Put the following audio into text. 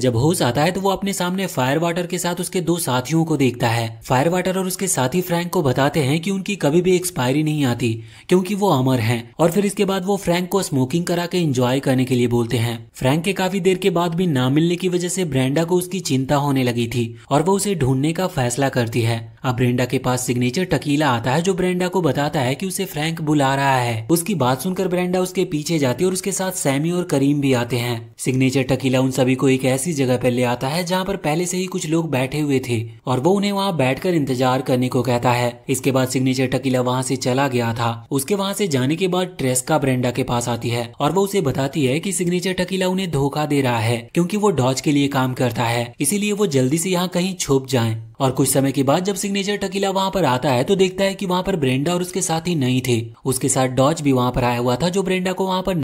जब होश आता है तो वो अपने सामने फायर वाटर के साथ उसके दो साथियों को देखता है फायर वाटर और उसके साथी फ्रैंक को बताते हैं कि उनकी कभी भी एक्सपायरी नहीं आती क्योंकि वो अमर हैं और फिर इसके बाद वो फ्रैंक को स्मोकिंग करा के एंजॉय करने के लिए बोलते हैं फ्रैंक के काफी देर के बाद भी ना मिलने की वजह से ब्रेंडा को उसकी चिंता होने लगी थी और वो उसे ढूंढने का फैसला करती है अब ब्रेंडा के पास सिग्नेचर टकीला आता है जो ब्रेंडा को बताता है कि उसे फ्रैंक बुला रहा है उसकी बात सुनकर ब्रेंडा उसके पीछे जाती है और उसके साथ सैमी और करीम भी आते हैं सिग्नेचर टकीला उन सभी को एक ऐसी जगह पर ले आता है जहाँ पर पहले से ही कुछ लोग बैठे हुए थे और वो उन्हें वहाँ बैठ इंतजार करने को कहता है इसके बाद सिग्नेचर टकीला वहाँ से चला गया था उसके वहाँ से जाने के बाद ट्रेस्का ब्रेंडा के पास आती है और वो उसे बताती है की सिग्नेचर टकीला उन्हें धोखा दे रहा है क्यूँकी वो डॉज के लिए काम करता है इसीलिए वो जल्दी से यहाँ कहीं छुप जाए और कुछ समय के बाद जब सिग्नेचर टकीला वहां पर आता है तो देखता है कि वहां पर ब्रेंडा और उसके साथी नहीं थे उसके साथ डॉज भी वहां पर आया हुआ था जो ब्रेंडा को वहां पर